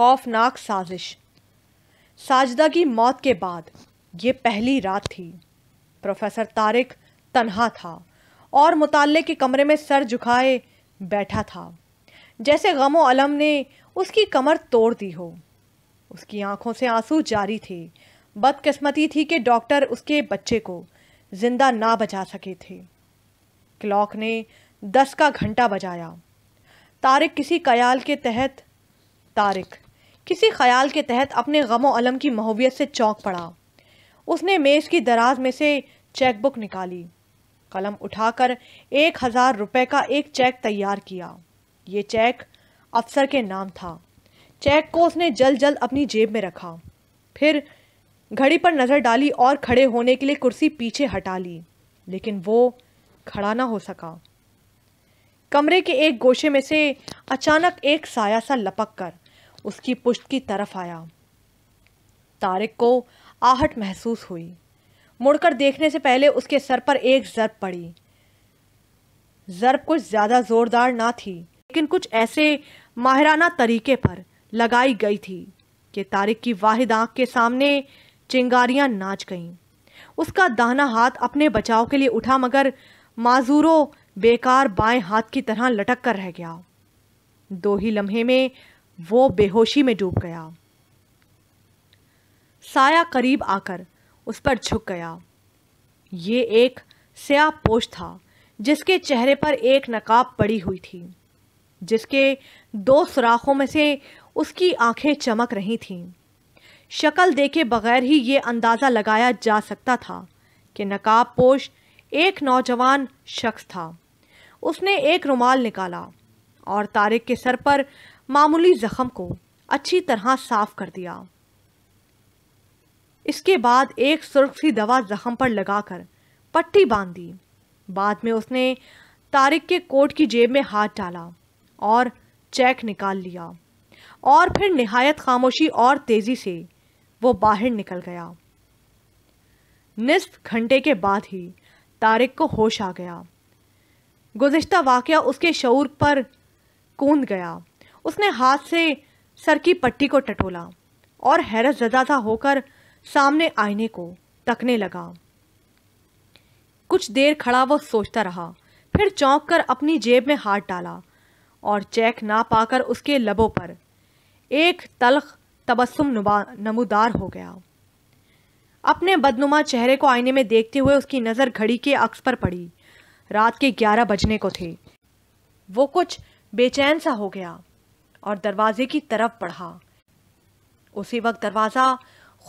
खौफनाक साजिश साजदा की मौत के बाद ये पहली रात थी प्रोफेसर तारिक तन्हा था और मुताले के कमरे में सर झुकाए बैठा था जैसे गम अलम ने उसकी कमर तोड़ दी हो उसकी आंखों से आंसू जारी थे बदकिस्मती थी कि डॉक्टर उसके बच्चे को जिंदा ना बचा सके थे क्लॉक ने दस का घंटा बजाया तारिक किसी कयाल के तहत तारिक किसी ख्याल के तहत अपने गमो अलम की महबियत से चौंक पड़ा उसने मेज़ की दराज में से चेकबुक निकाली कलम उठाकर एक हज़ार रुपये का एक चेक तैयार किया ये चेक अफसर के नाम था चेक को उसने जल्द जल्द अपनी जेब में रखा फिर घड़ी पर नज़र डाली और खड़े होने के लिए कुर्सी पीछे हटा ली लेकिन वो खड़ा ना हो सका कमरे के एक गोशे में से अचानक एक साया सा लपक कर उसकी पुष्ट की तरफ आया तारिक को आहट महसूस हुई मुड़कर देखने से पहले उसके सर पर एक जर्ब पड़ी जर्ब कुछ ज़्यादा ज़ोरदार ना थी लेकिन कुछ ऐसे माहराना तरीके पर लगाई गई थी कि तारिक की वाहिद आंख के सामने चिंगारियां नाच गईं उसका दाहना हाथ अपने बचाव के लिए उठा मगर माजूरों बेकार बाएं हाथ की तरह लटक कर रह गया दो ही लम्हे में वो बेहोशी में डूब गया साया करीब आकर उस पर झुक गया ये एक स्या पोष था जिसके चेहरे पर एक नकाब पड़ी हुई थी जिसके दो सुराखों में से उसकी आंखें चमक रही थीं शक्ल देखे बगैर ही ये अंदाज़ा लगाया जा सकता था कि नकाब पोश एक नौजवान शख्स था उसने एक रुमाल निकाला और तारिक के सर पर मामूली जख्म को अच्छी तरह साफ कर दिया इसके बाद एक सुर्ख सी दवा जख्म पर लगाकर पट्टी बांध दी बाद में उसने तारिक के कोट की जेब में हाथ डाला और चेक निकाल लिया और फिर निहायत खामोशी और तेज़ी से वो बाहर निकल गया निसफ घंटे के बाद ही तारिक को होश आ गया गुज्त वाक़ उसके शौर पर कूद गया उसने हाथ से सर की पट्टी को टटोला और हैरत जदा होकर सामने आईने को तकने लगा कुछ देर खड़ा वह सोचता रहा फिर चौंक कर अपनी जेब में हाथ डाला और चेक ना पाकर उसके लबों पर एक तलख तबस्सुम नमूदार हो गया अपने बदनुमा चेहरे को आईने में देखते हुए उसकी नज़र घड़ी के अक्स पर पड़ी रात के ग्यारह बजने को थे वो कुछ बेचैन सा हो गया और दरवाजे की तरफ बढ़ा उसी वक्त दरवाज़ा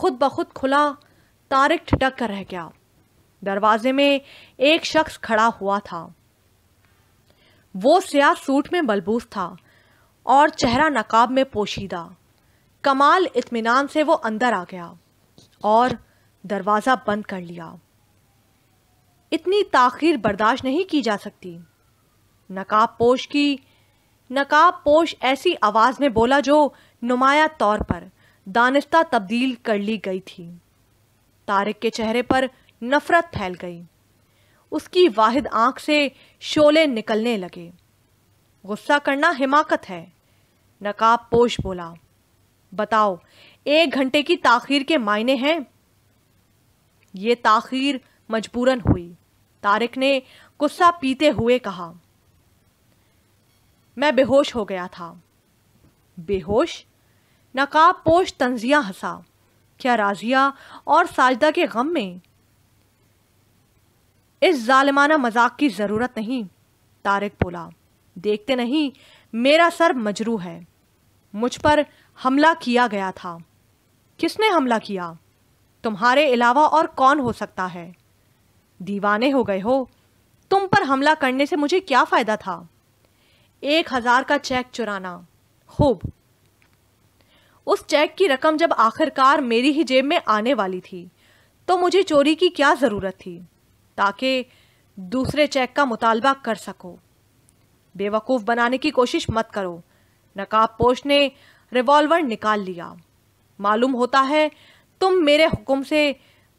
खुद ब खुद खुला तारिक ठिटक कर रह गया दरवाजे में एक शख्स खड़ा हुआ था वो सियाह सूट में मलबूस था और चेहरा नकाब में पोशीदा कमाल इत्मीनान से वो अंदर आ गया और दरवाज़ा बंद कर लिया इतनी ताखिर बर्दाश्त नहीं की जा सकती नकाब पोश की नकाब पोश ऐसी आवाज़ में बोला जो नुमाया तौर पर दानिश्ता तब्दील कर ली गई थी तारिक के चेहरे पर नफरत फैल गई उसकी वाहिद आंख से शोले निकलने लगे गुस्सा करना हिमाकत है नकाब पोश बोला बताओ एक घंटे की ताखीर के मायने हैं ये ताखीर मजबूरन हुई तारिक ने गुस्सा पीते हुए कहा मैं बेहोश हो गया था बेहोश नकाब पोश तंजिया हंसा क्या राजिया और साजदा के गम में इस जालिमाना मजाक की ज़रूरत नहीं तारिक बोला देखते नहीं मेरा सर मजरू है मुझ पर हमला किया गया था किसने हमला किया तुम्हारे अलावा और कौन हो सकता है दीवाने हो गए हो तुम पर हमला करने से मुझे क्या फ़ायदा था एक हज़ार का चेक चुराना खूब उस चेक की रकम जब आखिरकार मेरी ही जेब में आने वाली थी तो मुझे चोरी की क्या ज़रूरत थी ताकि दूसरे चेक का मुतालबा कर सको बेवकूफ़ बनाने की कोशिश मत करो नकाब पोश ने रिवॉल्वर निकाल लिया मालूम होता है तुम मेरे हुक्म से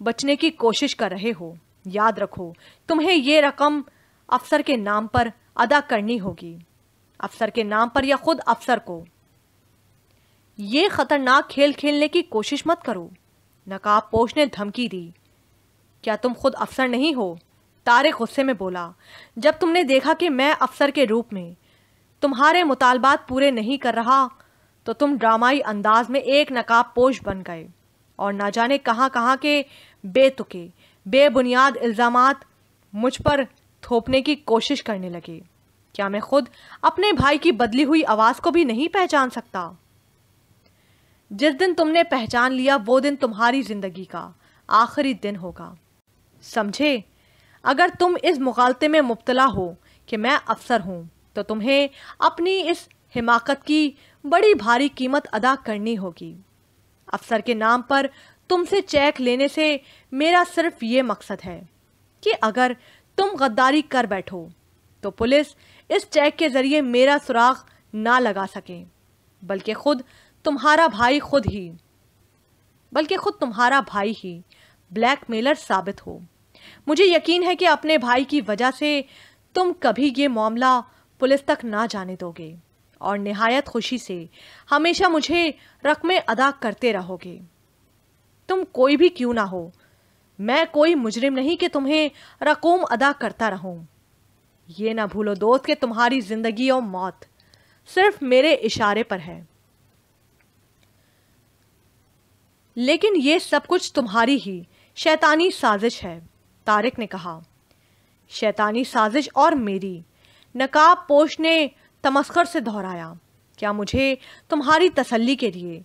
बचने की कोशिश कर रहे हो याद रखो तुम्हें ये रकम अफसर के नाम पर अदा करनी होगी अफसर के नाम पर या खुद अफसर को ये खतरनाक खेल खेलने की कोशिश मत करो नकाब पोश ने धमकी दी क्या तुम खुद अफसर नहीं हो तारे गुस्से में बोला जब तुमने देखा कि मैं अफसर के रूप में तुम्हारे मुतालबात पूरे नहीं कर रहा तो तुम ड्रामाई अंदाज में एक नकाब पोश बन गए और ना जाने कहाँ कहाँ के बेतुके बेबुनियाद इल्ज़ाम मुझ पर थोपने की कोशिश करने लगे क्या मैं खुद अपने भाई की बदली हुई आवाज़ को भी नहीं पहचान सकता जिस दिन तुमने पहचान लिया वो दिन तुम्हारी ज़िंदगी का आखिरी दिन होगा समझे अगर तुम इस मुगालते में मुबतला हो कि मैं अफसर हूं तो तुम्हें अपनी इस हिमाकत की बड़ी भारी कीमत अदा करनी होगी अफसर के नाम पर तुमसे चेक लेने से मेरा सिर्फ ये मकसद है कि अगर तुम गद्दारी कर बैठो तो पुलिस इस चेक के ज़रिए मेरा सुराग ना लगा सकें बल्कि खुद तुम्हारा भाई खुद ही बल्कि खुद तुम्हारा भाई ही ब्लैकमेलर साबित हो मुझे यकीन है कि अपने भाई की वजह से तुम कभी ये मामला पुलिस तक ना जाने दोगे और नहायत खुशी से हमेशा मुझे रकमें अदा करते रहोगे तुम कोई भी क्यों ना हो मैं कोई मुजरिम नहीं कि तुम्हें रकूम अदा करता रहूं ये ना भूलो दोस्त के तुम्हारी जिंदगी और मौत सिर्फ मेरे इशारे पर है लेकिन ये सब कुछ तुम्हारी ही शैतानी साजिश है तारिक ने कहा शैतानी साजिश और मेरी नकाब पोश ने तमस्कर से दोहराया क्या मुझे तुम्हारी तसल्ली के लिए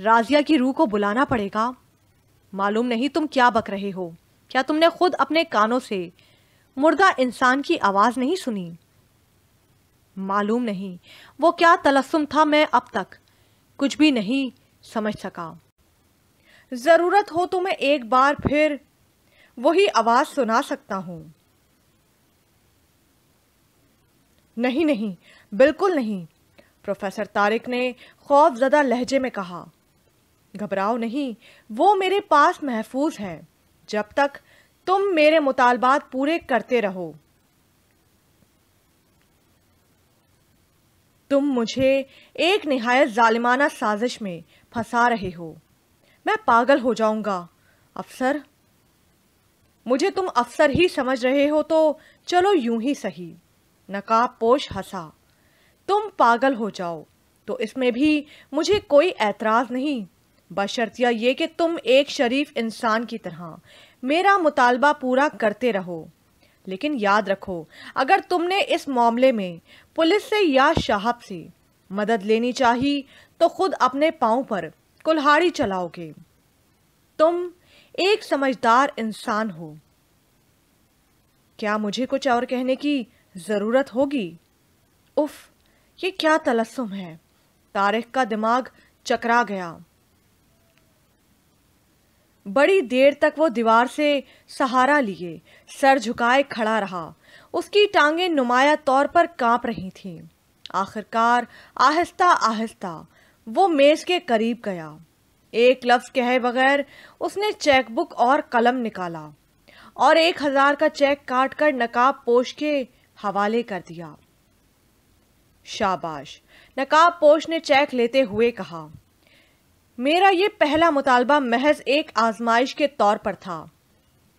राजिया की रूह को बुलाना पड़ेगा मालूम नहीं तुम क्या बक रहे हो क्या तुमने खुद अपने कानों से मुर्गा इंसान की आवाज़ नहीं सुनी मालूम नहीं वो क्या तलस्म था मैं अब तक कुछ भी नहीं समझ सका ज़रूरत हो तो मैं एक बार फिर वही आवाज़ सुना सकता हूं नहीं नहीं बिल्कुल नहीं प्रोफेसर तारिक ने खौफ ज्यादा लहजे में कहा घबराओ नहीं वो मेरे पास महफूज है जब तक तुम मेरे मुतालबात पूरे करते रहो तुम मुझे एक नहायत जालिमाना साजिश में फंसा रहे हो मैं पागल हो जाऊंगा अफसर मुझे तुम अफसर ही समझ रहे हो तो चलो यूं ही सही नकाब पोश हंसा तुम पागल हो जाओ तो इसमें भी मुझे कोई एतराज़ नहीं बशर्तिया ये कि तुम एक शरीफ इंसान की तरह मेरा मुतालबा पूरा करते रहो लेकिन याद रखो अगर तुमने इस मामले में पुलिस से या शाहब से मदद लेनी चाहिए तो खुद अपने पाँव पर कुल्हाड़ी चलाओगे तुम एक समझदार इंसान हो क्या मुझे कुछ और कहने की ज़रूरत होगी उफ ये क्या तलस्म है तारिक का दिमाग चकरा गया बड़ी देर तक वो दीवार से सहारा लिए सर झुकाए खड़ा रहा उसकी टांगें नुमाया तौर पर कांप रही थीं आखिरकार आहिस्ता आहिस्ता वो मेज के करीब गया एक लफ्ज कहे बगैर उसने चेकबुक और कलम निकाला और एक हजार का चेक काट कर नकाब पोश के हवाले कर दिया शाबाश नकाब पोश ने चेक लेते हुए कहा मेरा ये पहला मुतालबा महज एक आजमाइश के तौर पर था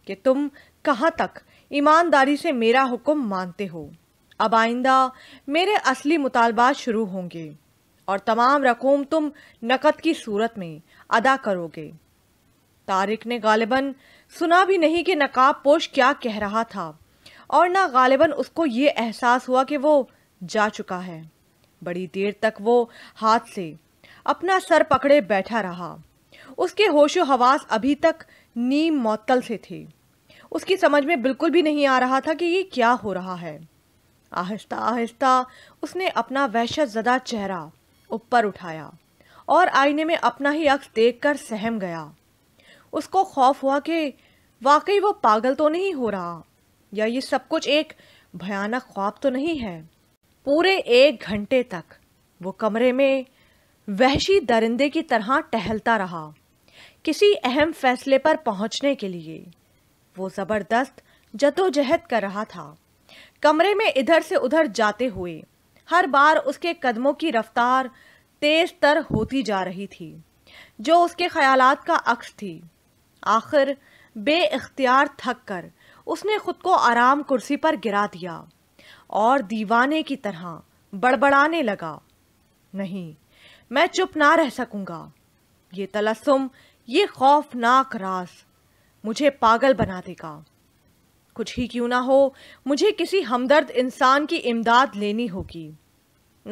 कि तुम कहाँ तक ईमानदारी से मेरा हुक्म मानते हो अब आइंदा मेरे असली मुतालबात शुरू होंगे और तमाम रकूम तुम नकद की सूरत में अदा करोगे तारिक ने गालिबन सुना भी नहीं कि नकाब पोश क्या कह रहा था और ना गालिबन उसको ये एहसास हुआ कि वो जा चुका है बड़ी देर तक वो हाथ से अपना सर पकड़े बैठा रहा उसके होशो हवास अभी तक नीम मअतल से थी उसकी समझ में बिल्कुल भी नहीं आ रहा था कि ये क्या हो रहा है आहिस्ता आहिस्ता उसने अपना वहशत ज़दा चेहरा ऊपर उठाया और आईने में अपना ही अक्स देखकर सहम गया उसको खौफ हुआ कि वाकई वो पागल तो नहीं हो रहा या ये सब कुछ एक भयानक ख्वाब तो नहीं है पूरे एक घंटे तक वो कमरे में वहशी दरिंदे की तरह टहलता रहा किसी अहम फैसले पर पहुंचने के लिए वो ज़बरदस्त जदोजहद कर रहा था कमरे में इधर से उधर जाते हुए हर बार उसके कदमों की रफ्तार तेज तर होती जा रही थी जो उसके ख्यालात का अक्स थी आखिर बे अख्तियार थक कर उसने खुद को आराम कुर्सी पर गिरा दिया और दीवाने की तरह बड़बड़ाने लगा नहीं मैं चुप ना रह सकूंगा ये तलस्म ये खौफनाक रास मुझे पागल बना देगा कुछ ही क्यों ना हो मुझे किसी हमदर्द इंसान की इमदाद लेनी होगी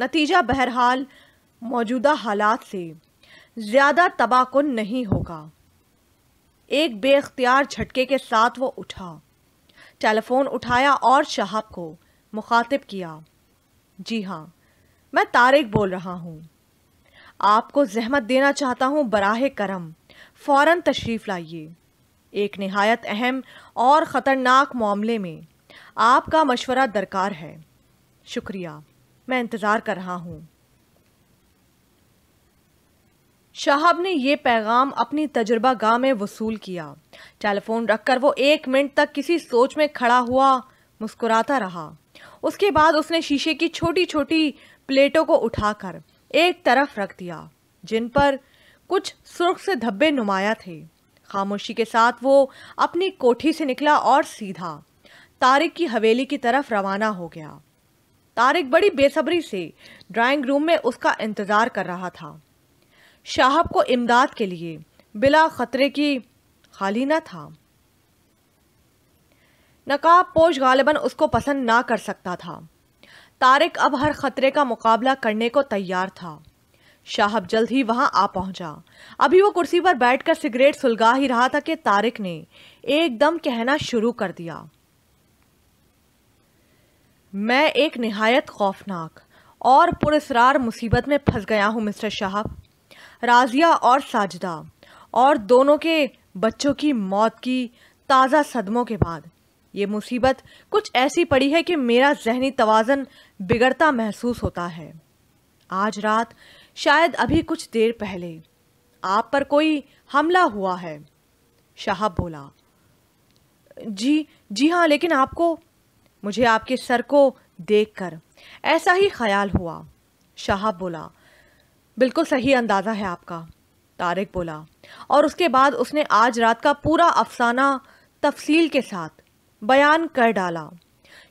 नतीजा बहरहाल मौजूदा हालात से ज़्यादा तबाहकुन नहीं होगा एक बेख्तियार झटके के साथ वो उठा टेलीफोन उठाया और शहाब को मुखातिब किया जी हाँ मैं तारिक बोल रहा हूँ आपको जहमत देना चाहता हूँ बराह करम फ़ौर तशरीफ़ लाइए एक नहायत अहम और ख़तरनाक मामले में आपका मशवरा दरकार है शुक्रिया मैं इंतज़ार कर रहा हूँ शाहब ने यह पैगाम अपनी तजुर्बा गाह में वसूल किया टेलीफोन रखकर वो एक मिनट तक किसी सोच में खड़ा हुआ मुस्कुराता रहा उसके बाद उसने शीशे की छोटी छोटी प्लेटों को उठाकर एक तरफ रख दिया जिन पर कुछ सुर्ख से धब्बे नुमाया थे खामोशी के साथ वो अपनी कोठी से निकला और सीधा तारिक की हवेली की तरफ रवाना हो गया तारिक बड़ी बेसब्री से ड्राइंग रूम में उसका इंतज़ार कर रहा था शाहब को इमदाद के लिए बिला खतरे की खाली न था नकाब पोश गालिबन उसको पसंद ना कर सकता था तारिक अब हर खतरे का मुकाबला करने को तैयार था शाहब जल्द ही वहां आ पहुंचा अभी वो कुर्सी पर बैठकर सिगरेट सुलगा ही रहा था कि तारिक ने एकदम कहना शुरू कर दिया मैं एक नहायत खौफनाक और पुरसरार मुसीबत में फंस गया हूँ मिस्टर शाहब राजिया और साजदा और दोनों के बच्चों की मौत की ताज़ा सदमों के बाद ये मुसीबत कुछ ऐसी पड़ी है कि मेरा जहनी तोज़न बिगड़ता महसूस होता है आज रात शायद अभी कुछ देर पहले आप पर कोई हमला हुआ है शाहब बोला जी जी हाँ लेकिन आपको मुझे आपके सर को देखकर ऐसा ही ख्याल हुआ शाहब बोला बिल्कुल सही अंदाज़ा है आपका तारिक बोला और उसके बाद उसने आज रात का पूरा अफसाना तफसील के साथ बयान कर डाला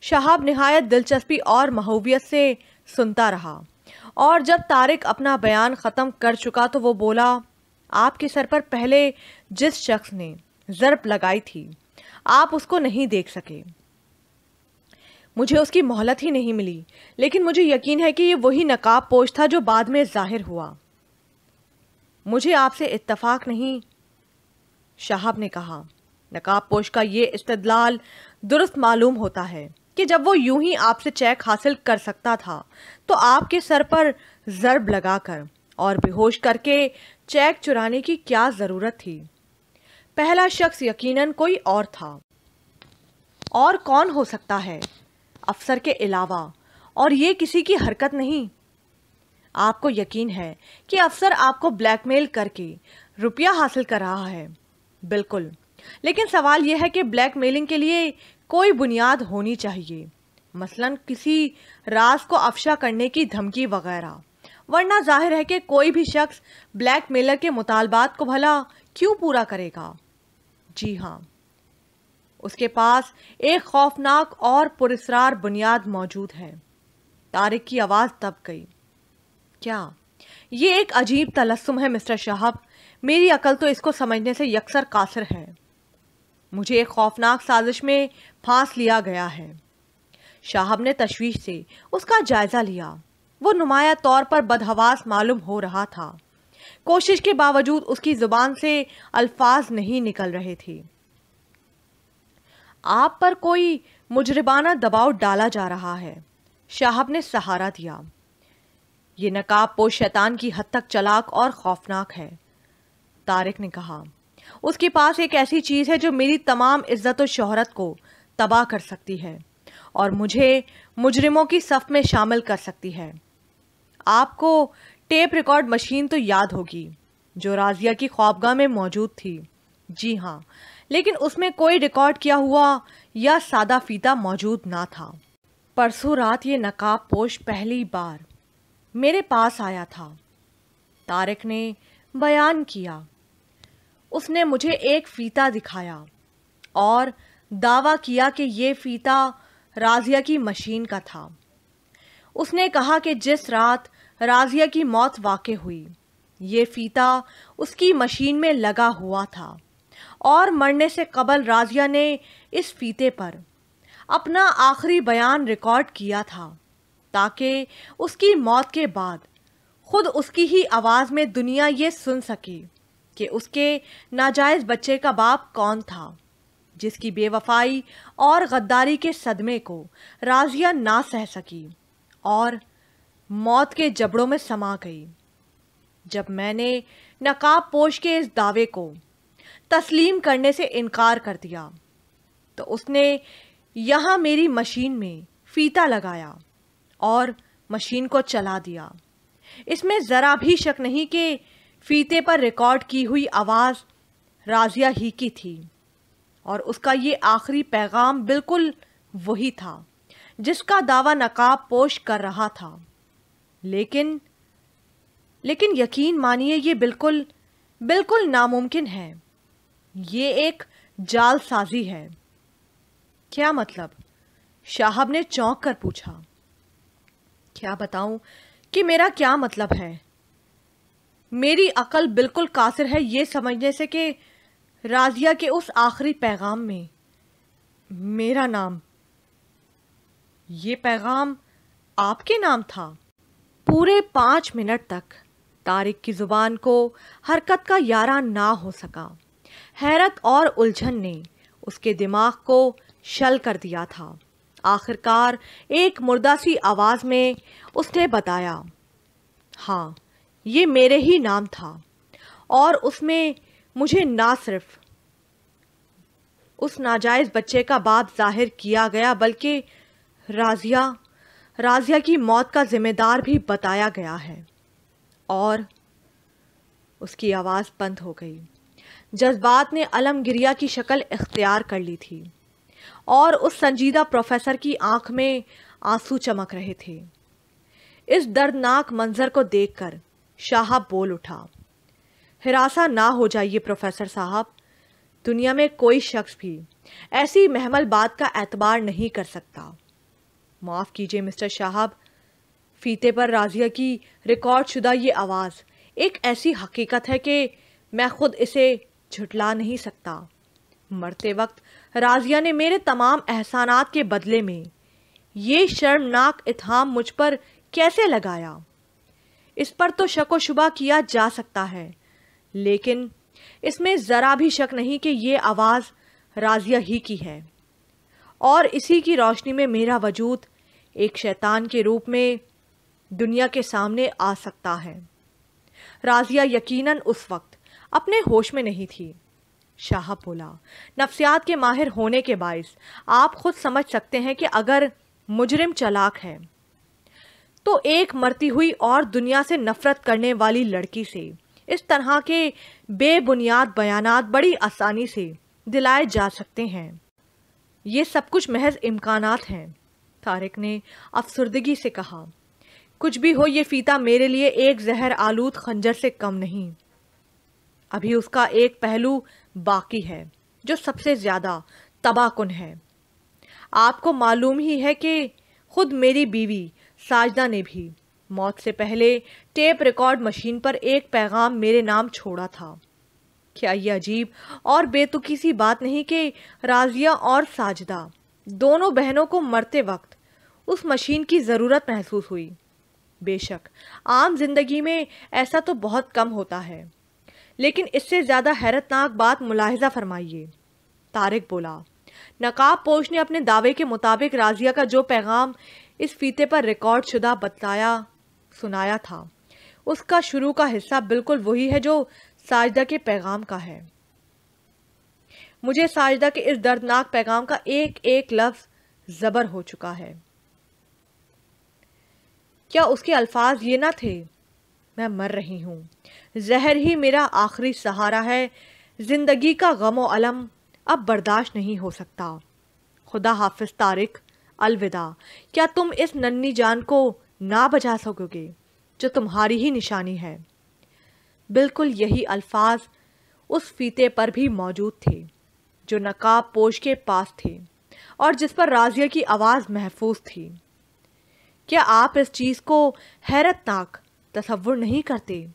शहाब नहायत दिलचस्पी और महूबियत से सुनता रहा और जब तारिक अपना बयान ख़त्म कर चुका तो वो बोला आपके सर पर पहले जिस शख्स ने ज़रब लगाई थी आप उसको नहीं देख सके मुझे उसकी मोहलत ही नहीं मिली लेकिन मुझे यकीन है कि ये वही नकाब पोश था जो बाद में जाहिर हुआ मुझे आपसे इत्तफाक नहीं शाहब ने कहा नकाब पोश का ये इस्तदलाल दुरुस्त मालूम होता है कि जब वो यूं ही आपसे चेक हासिल कर सकता था तो आपके सर पर ज़रब लगाकर और बेहोश करके चेक चुराने की क्या ज़रूरत थी पहला शख्स यकीनन कोई और था और कौन हो सकता है अफसर के अलावा और ये किसी की हरकत नहीं आपको यकीन है कि अफसर आपको ब्लैकमेल करके रुपया हासिल कर रहा है बिल्कुल लेकिन सवाल यह है कि ब्लैक मेलिंग के लिए कोई बुनियाद होनी चाहिए मसलन किसी राज को अफशा करने की धमकी वगैरह वरना जाहिर है कि कोई भी शख्स ब्लैक मेलर के मुतालबात को भला क्यों पूरा करेगा जी हाँ उसके पास एक खौफनाक और पुरस्रार बुनियाद मौजूद है तारिक की आवाज़ दब गई क्या ये एक अजीब तलस्म है मिस्टर शाहब मेरी अकल तो इसको समझने से यकसर कासिर है मुझे एक खौफनाक साजिश में फांस लिया गया है शाहब ने तशवीश से उसका जायज़ा लिया वो नुमाया तौर पर बदहवास मालूम हो रहा था कोशिश के बावजूद उसकी ज़ुबान से अल्फाज नहीं निकल रहे थे आप पर कोई मुजरबाना दबाव डाला जा रहा है शाहब ने सहारा दिया ये नकाब पो शैतान की हद तक चलाक और खौफनाक है तारिक ने कहा उसके पास एक ऐसी चीज़ है जो मेरी तमाम इज्जत और शोहरत को तबाह कर सकती है और मुझे मुजरिमों की सफ में शामिल कर सकती है आपको टेप रिकॉर्ड मशीन तो याद होगी जो राजिया की ख्वाबगाह में मौजूद थी जी हाँ लेकिन उसमें कोई रिकॉर्ड किया हुआ या सादा फीता मौजूद ना था परसों रात ये नकाब पोश पहली बार मेरे पास आया था तारिक ने बयान किया उसने मुझे एक फीता दिखाया और दावा किया कि यह फीता राजिया की मशीन का था उसने कहा कि जिस रात राजिया की मौत वाक़ हुई ये फीता उसकी मशीन में लगा हुआ था और मरने से कबल राजिया ने इस फीते पर अपना आखिरी बयान रिकॉर्ड किया था ताकि उसकी मौत के बाद खुद उसकी ही आवाज़ में दुनिया ये सुन सके कि उसके नाजायज़ बच्चे का बाप कौन था जिसकी बेवफाई और गद्दारी के सदमे को राजिया ना सह सकी और मौत के जबड़ों में समा गई जब मैंने नकाब पोश के इस दावे को तस्लीम करने से इनकार कर दिया तो उसने यहाँ मेरी मशीन में फीता लगाया और मशीन को चला दिया इसमें ज़रा भी शक नहीं कि फीते पर रिकॉर्ड की हुई आवाज़ राजिया ही की थी और उसका ये आखिरी पैगाम बिल्कुल वही था जिसका दावा नकाब पोश कर रहा था लेकिन लेकिन यकीन मानिए ये बिल्कुल बिल्कुल नामुमकिन है ये एक जालसाजी है क्या मतलब शाहब ने चौंक कर पूछा क्या बताऊं कि मेरा क्या मतलब है मेरी अकल बिल्कुल कासिर है ये समझने से कि राजिया के उस आखिरी पैगाम में मेरा नाम ये पैगाम आपके नाम था पूरे पाँच मिनट तक तारिक की ज़ुबान को हरकत का यारा ना हो सका हैरत और उलझन ने उसके दिमाग को शल कर दिया था आखिरकार एक मुर्दा सी आवाज़ में उसने बताया हाँ ये मेरे ही नाम था और उसमें मुझे ना सिर्फ उस नाजायज़ बच्चे का बाप जाहिर किया गया बल्कि राजिया राजिया की मौत का जिम्मेदार भी बताया गया है और उसकी आवाज़ बंद हो गई जज्बात ने अलमगिरिया की शक्ल इख्तियार कर ली थी और उस संजीदा प्रोफेसर की आंख में आंसू चमक रहे थे इस दर्दनाक मंजर को देखकर शाह बोल उठा हिरासा ना हो जाइए प्रोफेसर साहब दुनिया में कोई शख्स भी ऐसी महमल बात का एतबार नहीं कर सकता माफ़ कीजिए मिस्टर शाहब फीते पर राजिया की रिकॉर्ड शुदा ये आवाज़ एक ऐसी हकीकत है कि मैं खुद इसे झुटला नहीं सकता मरते वक्त राजिया ने मेरे तमाम एहसानात के बदले में ये शर्मनाक इथाम मुझ पर कैसे लगाया इस पर तो शको शुबा किया जा सकता है लेकिन इसमें ज़रा भी शक नहीं कि ये आवाज़ राजिया ही की है और इसी की रोशनी में मेरा वजूद एक शैतान के रूप में दुनिया के सामने आ सकता है राजिया यकीनन उस वक्त अपने होश में नहीं थी शाह बोला नफ्सियात के माहिर होने के बायस आप खुद समझ सकते हैं कि अगर मुजरिम चलाक है तो एक मरती हुई और दुनिया से नफरत करने वाली लड़की से इस तरह के बेबुनियाद बयानात बड़ी आसानी से दिलाए जा सकते हैं ये सब कुछ महज इम्कान हैं तारिक ने अफसरदगी से कहा कुछ भी हो ये फीता मेरे लिए एक जहर आलूद खंजर से कम नहीं अभी उसका एक पहलू बाकी है जो सबसे ज़्यादा तबाहकुन है आपको मालूम ही है कि खुद मेरी बीवी साजदा ने भी मौत से पहले टेप रिकॉर्ड मशीन पर एक पैगाम मेरे नाम छोड़ा था क्या यह अजीब और बेतुकी सी बात नहीं कि राजिया और साजदा दोनों बहनों को मरते वक्त उस मशीन की ज़रूरत महसूस हुई बेशक आम जिंदगी में ऐसा तो बहुत कम होता है लेकिन इससे ज़्यादा हैरतनाक बात मुलाहजा फरमाइए तारिक बोला नकाब पोश ने अपने दावे के मुताबिक राजिया का जो पैगाम इस फीते पर रिकॉर्ड शुदा बताया सुनाया था उसका शुरू का हिस्सा बिल्कुल वही है जो साजदा के पैगाम का है मुझे साजदा के इस दर्दनाक पैगाम का एक एक लफ्ज जबर हो चुका है क्या उसके अल्फाज ये ना थे मैं मर रही हूं जहर ही मेरा आखिरी सहारा है ज़िंदगी का गम अलम अब बर्दाश्त नहीं हो सकता खुदा हाफिज तारिक अलविदा क्या तुम इस नन्नी जान को ना बचा सकोगे जो तुम्हारी ही निशानी है बिल्कुल यही अल्फाज उस फीते पर भी मौजूद थे जो नकाब पोश के पास थे और जिस पर राजिया की आवाज़ महफूज थी क्या आप इस चीज़ को हैरतनाक तस्वुर नहीं करते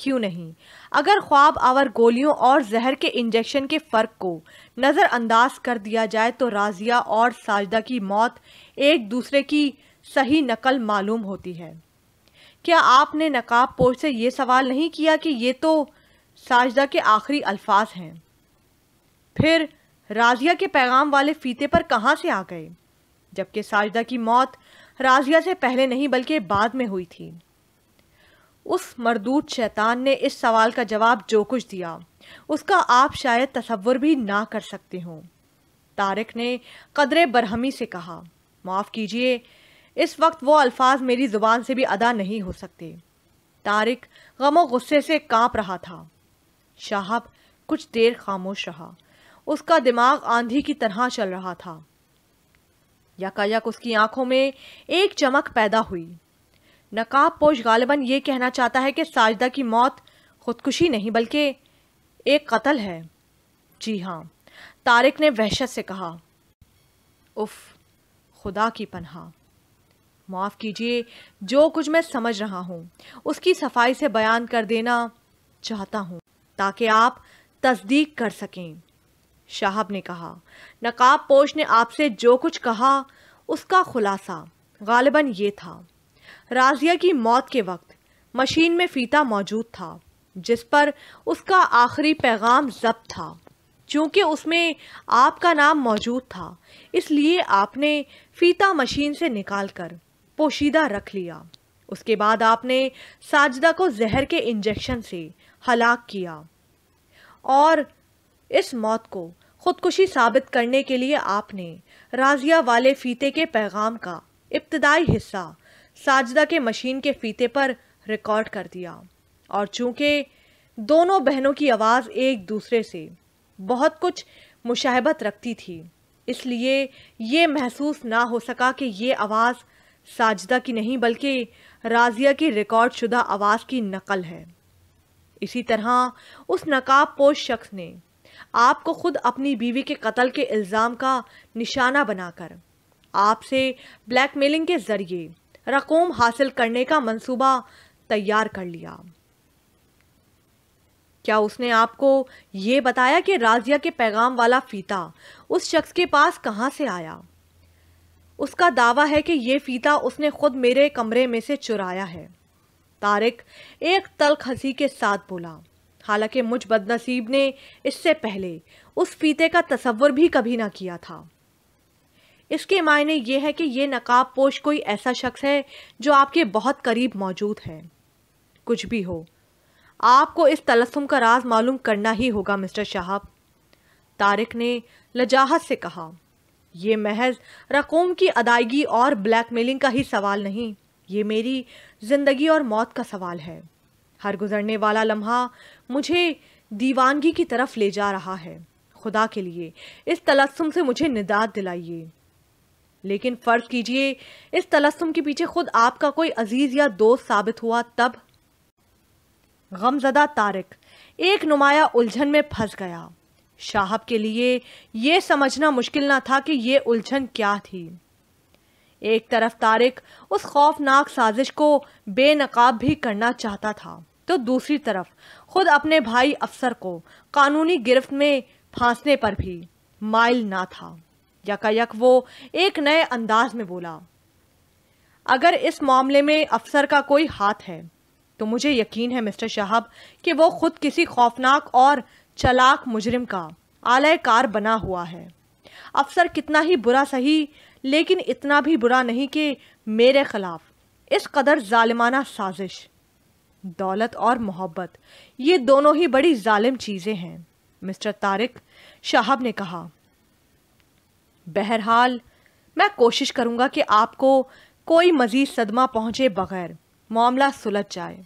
क्यों नहीं अगर ख्वाब आवर गोलियों और जहर के इंजेक्शन के फ़र्क को नज़रअंदाज कर दिया जाए तो राजिया और साजदा की मौत एक दूसरे की सही नकल मालूम होती है क्या आपने नकाब पोष से ये सवाल नहीं किया कि ये तो साजदा के आखिरी अल्फाज हैं फिर राजिया के पैगाम वाले फीते पर कहाँ से आ गए जबकि साजदा की मौत राजिया से पहले नहीं बल्कि बाद में हुई थी उस मरदूत शैतान ने इस सवाल का जवाब जो कुछ दिया उसका आप शायद तस्वुर भी ना कर सकते हो तारिक ने कदर बरहमी से कहा माफ़ कीजिए इस वक्त वो अल्फाज मेरी ज़ुबान से भी अदा नहीं हो सकते तारिक गमो गुस्से से कांप रहा था शाहब कुछ देर खामोश रहा उसका दिमाग आंधी की तरह चल रहा था यकायक उसकी आंखों में एक चमक पैदा हुई नकाब पोश गालिबा ये कहना चाहता है कि साजदा की मौत खुदकुशी नहीं बल्कि एक कत्ल है जी हाँ तारिक ने वहशत से कहा उफ खुदा की पनहा माफ़ कीजिए जो कुछ मैं समझ रहा हूँ उसकी सफाई से बयान कर देना चाहता हूँ ताकि आप तस्दीक कर सकें शाहब ने कहा नकाब पोश ने आपसे जो कुछ कहा उसका खुलासा गालिबा ये था राजिया की मौत के वक्त मशीन में फीता मौजूद था जिस पर उसका आखिरी पैगाम जब्त था चूंकि उसमें आपका नाम मौजूद था इसलिए आपने फीता मशीन से निकालकर पोशीदा रख लिया उसके बाद आपने साजदा को जहर के इंजेक्शन से हलाक किया और इस मौत को खुदकुशी साबित करने के लिए आपने राजिया वाले फीते के पैगाम का इब्तदाई हिस्सा साजदा के मशीन के फीते पर रिकॉर्ड कर दिया और चूंकि दोनों बहनों की आवाज़ एक दूसरे से बहुत कुछ मुशाहबत रखती थी इसलिए ये महसूस ना हो सका कि ये आवाज़ साजदा की नहीं बल्कि राजिया की रिकॉर्ड शुदा आवाज़ की नकल है इसी तरह उस नकाब पोश शख्स ने आपको ख़ुद अपनी बीवी के कत्ल के इल्ज़ाम का निशाना बनाकर आपसे ब्लैकमेलिंग के ज़रिए रकूम हासिल करने का मंसूबा तैयार कर लिया क्या उसने आपको ये बताया कि राजिया के पैगाम वाला फीता उस शख्स के पास कहाँ से आया उसका दावा है कि ये फीता उसने खुद मेरे कमरे में से चुराया है तारिक एक तलख हंसी के साथ बोला हालांकि मुझ बदनसीब ने इससे पहले उस फीते का तस्वर भी कभी ना किया था इसके मायने ये है कि ये नकाब पोश कोई ऐसा शख्स है जो आपके बहुत करीब मौजूद है कुछ भी हो आपको इस तलस्म का राज मालूम करना ही होगा मिस्टर शाहब तारिक ने लजाहत से कहा यह महज रकूम की अदायगी और ब्लैकमेलिंग का ही सवाल नहीं ये मेरी ज़िंदगी और मौत का सवाल है हर गुजरने वाला लम्हा मुझे दीवानगी की तरफ ले जा रहा है खुदा के लिए इस तलस्म से मुझे निदात दिलाइए लेकिन फ़र्ज़ कीजिए इस तलस्म के पीछे खुद आपका कोई अजीज़ या दोस्त साबित हुआ तब गमजदा तारिक एक नुमाया उलझन में फंस गया शाहब के लिए ये समझना मुश्किल ना था कि ये उलझन क्या थी एक तरफ तारिक उस खौफनाक साजिश को बेनकाब भी करना चाहता था तो दूसरी तरफ खुद अपने भाई अफसर को कानूनी गिरफ्त में फांसने पर भी माइल ना था यकायक वो एक नए अंदाज में बोला अगर इस मामले में अफसर का कोई हाथ है तो मुझे यकीन है मिस्टर शहाब कि वो खुद किसी खौफनाक और चलाक मुजरिम का आलय कार बना हुआ है अफसर कितना ही बुरा सही लेकिन इतना भी बुरा नहीं कि मेरे खिलाफ इस कदर जालिमाना साजिश दौलत और मोहब्बत ये दोनों ही बड़ी जालिम चीज़ें हैं मिस्टर तारिक शाहब ने कहा बहरहाल मैं कोशिश करूँगा कि आपको कोई मज़ीद सदमा पहुँचे बगैर मामला सुलझ जाए